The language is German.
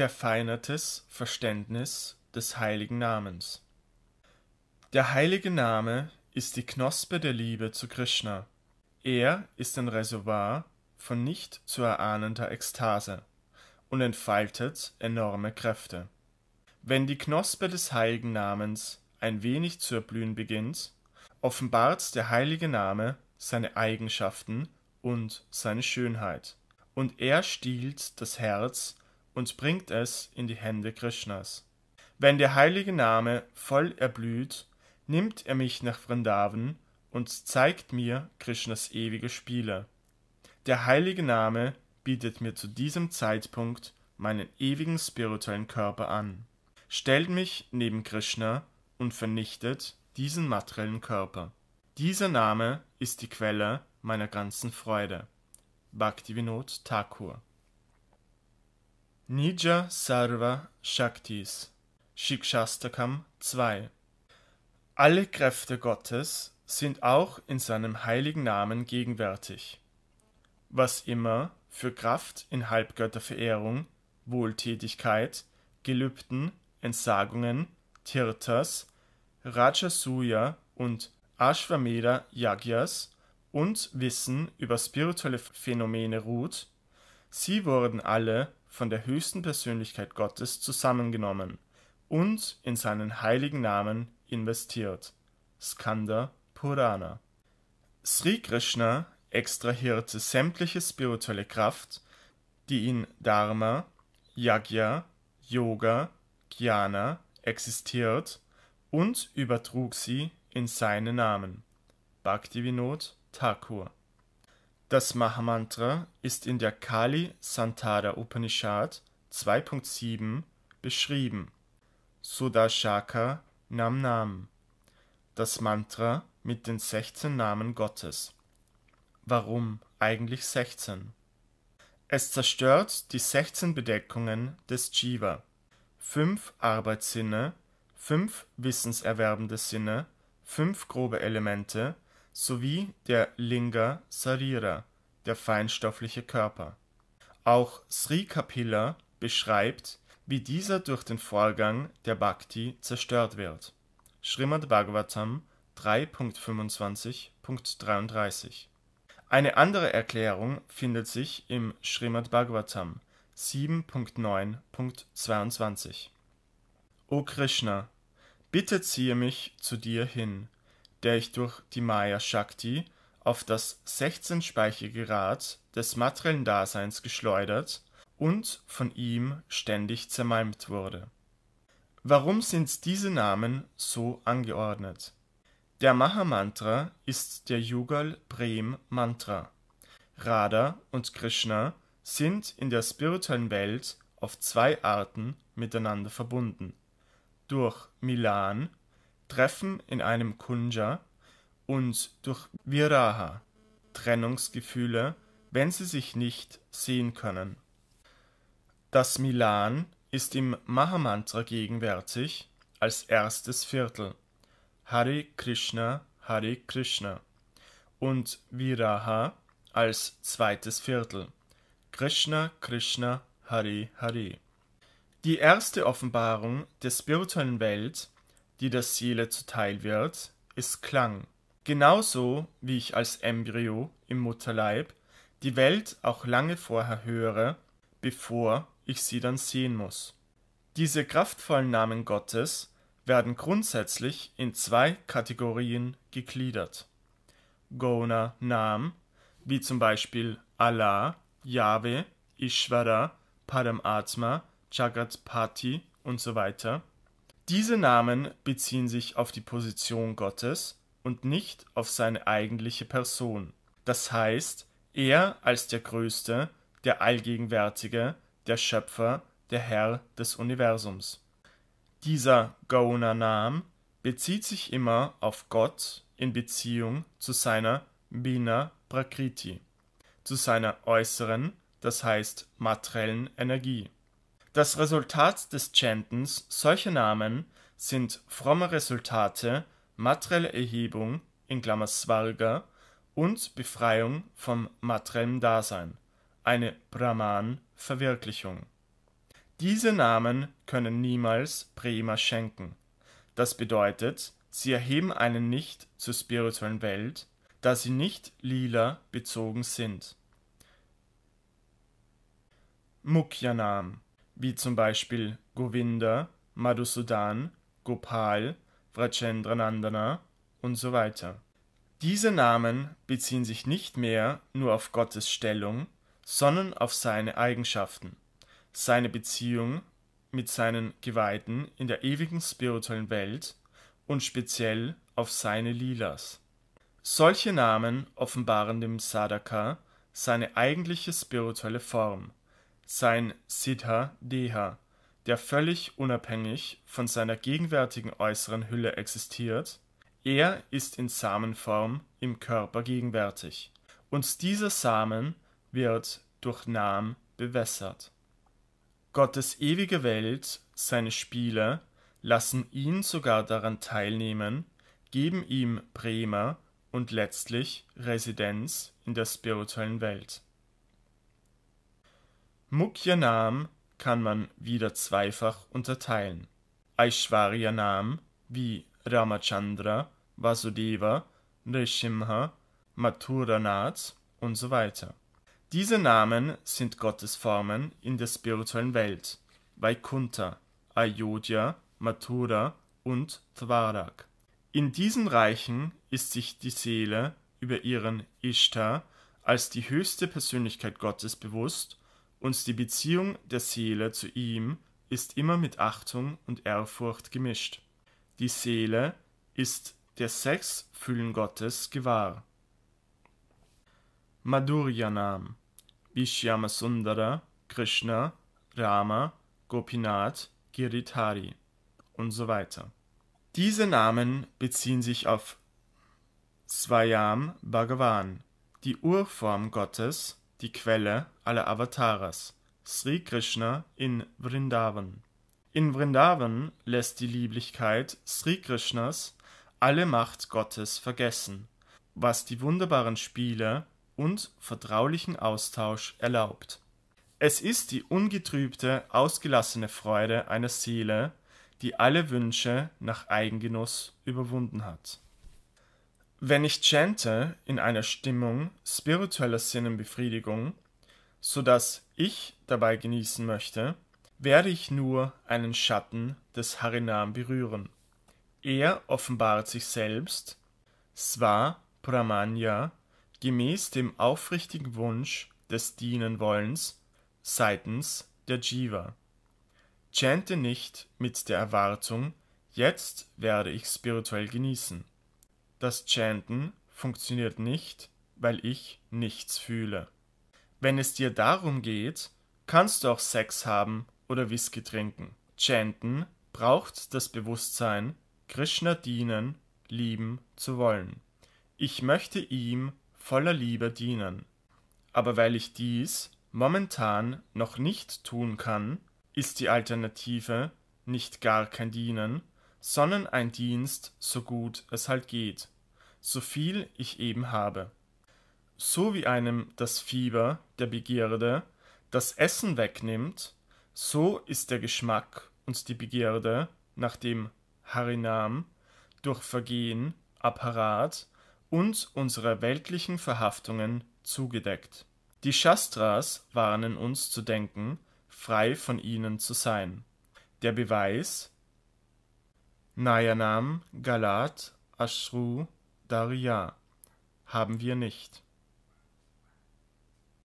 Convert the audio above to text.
verfeinertes Verständnis des heiligen Namens. Der heilige Name ist die Knospe der Liebe zu Krishna. Er ist ein Reservoir von nicht zu erahnender Ekstase und entfaltet enorme Kräfte. Wenn die Knospe des heiligen Namens ein wenig zu erblühen beginnt, offenbart der heilige Name seine Eigenschaften und seine Schönheit, und er stiehlt das Herz und bringt es in die Hände Krishnas. Wenn der heilige Name voll erblüht, nimmt er mich nach Vrindavan und zeigt mir Krishnas ewige Spiele. Der heilige Name bietet mir zu diesem Zeitpunkt meinen ewigen spirituellen Körper an, stellt mich neben Krishna und vernichtet diesen materiellen Körper. Dieser Name ist die Quelle meiner ganzen Freude. Bhaktivinod Thakur Nija Sarva Shaktis Shikshastakam 2 Alle Kräfte Gottes sind auch in seinem heiligen Namen gegenwärtig. Was immer für Kraft in Halbgötterverehrung, Wohltätigkeit, Gelübden, Entsagungen, Tirthas, Rajasuya und Ashwamedha Yagyas und Wissen über spirituelle Phänomene ruht, sie wurden alle von der höchsten Persönlichkeit Gottes zusammengenommen und in seinen heiligen Namen investiert. Skanda Purana. Sri Krishna extrahierte sämtliche spirituelle Kraft, die in Dharma, Yajna, Yoga, Jnana existiert und übertrug sie in seinen Namen. Bhaktivinoda Thakur das Mahamantra ist in der Kali Santara Upanishad 2.7 beschrieben. Sudashaka Nam Nam. Das Mantra mit den 16 Namen Gottes. Warum eigentlich 16? Es zerstört die 16 Bedeckungen des Jiva. Fünf Arbeitssinne, fünf wissenserwerbende Sinne, fünf grobe Elemente, sowie der Linga Sarira, der feinstoffliche Körper. Auch Sri Kapila beschreibt, wie dieser durch den Vorgang der Bhakti zerstört wird. Srimad Bhagavatam 3.25.33 Eine andere Erklärung findet sich im Srimad Bhagavatam 7.9.22 O Krishna, bitte ziehe mich zu dir hin der ich durch die Maya-Shakti auf das 16-speichige Rad des materiellen Daseins geschleudert und von ihm ständig zermalmt wurde. Warum sind diese Namen so angeordnet? Der Mahamantra ist der Yugal Prem Mantra. Radha und Krishna sind in der spirituellen Welt auf zwei Arten miteinander verbunden. Durch Milan Treffen in einem Kunja und durch Viraha Trennungsgefühle, wenn sie sich nicht sehen können. Das Milan ist im Mahamantra gegenwärtig als erstes Viertel Hare Krishna, Hare Krishna und Viraha als zweites Viertel Krishna, Krishna, Hare Hare. Die erste Offenbarung der spirituellen Welt die der Seele zuteil wird, ist Klang. Genauso wie ich als Embryo im Mutterleib die Welt auch lange vorher höre, bevor ich sie dann sehen muss. Diese kraftvollen Namen Gottes werden grundsätzlich in zwei Kategorien gegliedert. Gona Nam, wie zum Beispiel Allah, Yahweh, Ishvara, Paramatma, Jagatpati und so weiter, diese Namen beziehen sich auf die Position Gottes und nicht auf seine eigentliche Person. Das heißt, er als der Größte, der Allgegenwärtige, der Schöpfer, der Herr des Universums. Dieser gauna Nam bezieht sich immer auf Gott in Beziehung zu seiner Bina Prakriti, zu seiner äußeren, das heißt materiellen Energie. Das Resultat des Chantens solcher Namen sind fromme Resultate, materielle Erhebung (Swarga) und Befreiung vom materiellen Dasein, eine Brahman-Verwirklichung. Diese Namen können niemals Prema schenken. Das bedeutet, sie erheben einen nicht zur spirituellen Welt, da sie nicht lila bezogen sind. Mukhyanam wie zum Beispiel Govinda, Madhusudan, Gopal, Vrachendranandana und so weiter. Diese Namen beziehen sich nicht mehr nur auf Gottes Stellung, sondern auf seine Eigenschaften, seine Beziehung mit seinen Geweihten in der ewigen spirituellen Welt und speziell auf seine Lilas. Solche Namen offenbaren dem Sadhaka seine eigentliche spirituelle Form, sein Siddha Deha, der völlig unabhängig von seiner gegenwärtigen äußeren Hülle existiert, er ist in Samenform im Körper gegenwärtig. Und dieser Samen wird durch Nam bewässert. Gottes ewige Welt, seine Spiele, lassen ihn sogar daran teilnehmen, geben ihm Bremer und letztlich Residenz in der spirituellen Welt. Muఖ్ya-Namen kann man wieder zweifach unterteilen: Aishwarya-Namen wie Ramachandra, Vasudeva, Rishimha, Mathuranath usw. Diese Namen sind Gottesformen in der spirituellen Welt Vaikuntha, Ayodhya, Mathura und Dwarak). In diesen Reichen ist sich die Seele über ihren Ishta als die höchste Persönlichkeit Gottes bewusst und die Beziehung der Seele zu ihm ist immer mit Achtung und Ehrfurcht gemischt. Die Seele ist der sechs Füllen Gottes gewahr. Madhuryanam Vishyamasundara Krishna Rama Gopinath Giridhari und so weiter. Diese Namen beziehen sich auf Svayam Bhagavan, die Urform Gottes, die Quelle aller Avataras, Sri Krishna in Vrindavan. In Vrindavan lässt die Lieblichkeit Sri Krishnas alle Macht Gottes vergessen, was die wunderbaren Spiele und vertraulichen Austausch erlaubt. Es ist die ungetrübte, ausgelassene Freude einer Seele, die alle Wünsche nach Eigengenuss überwunden hat. Wenn ich chante in einer Stimmung spiritueller Sinnenbefriedigung, so dass ich dabei genießen möchte, werde ich nur einen Schatten des Harinam berühren. Er offenbart sich selbst, Sva Pramanya, gemäß dem aufrichtigen Wunsch des Dienenwollens seitens der Jiva. Chante nicht mit der Erwartung, jetzt werde ich spirituell genießen. Das Chanten funktioniert nicht, weil ich nichts fühle. Wenn es dir darum geht, kannst du auch Sex haben oder Whisky trinken. Chanten braucht das Bewusstsein, Krishna dienen, lieben zu wollen. Ich möchte ihm voller Liebe dienen. Aber weil ich dies momentan noch nicht tun kann, ist die Alternative nicht gar kein Dienen, sondern ein Dienst, so gut es halt geht, so viel ich eben habe. So wie einem das Fieber der Begierde das Essen wegnimmt, so ist der Geschmack und die Begierde nach dem Harinam durch Vergehen, Apparat und unsere weltlichen Verhaftungen zugedeckt. Die Shastras warnen uns zu denken, frei von ihnen zu sein. Der Beweis, Nayanam, Galat, Ashru, Darija haben wir nicht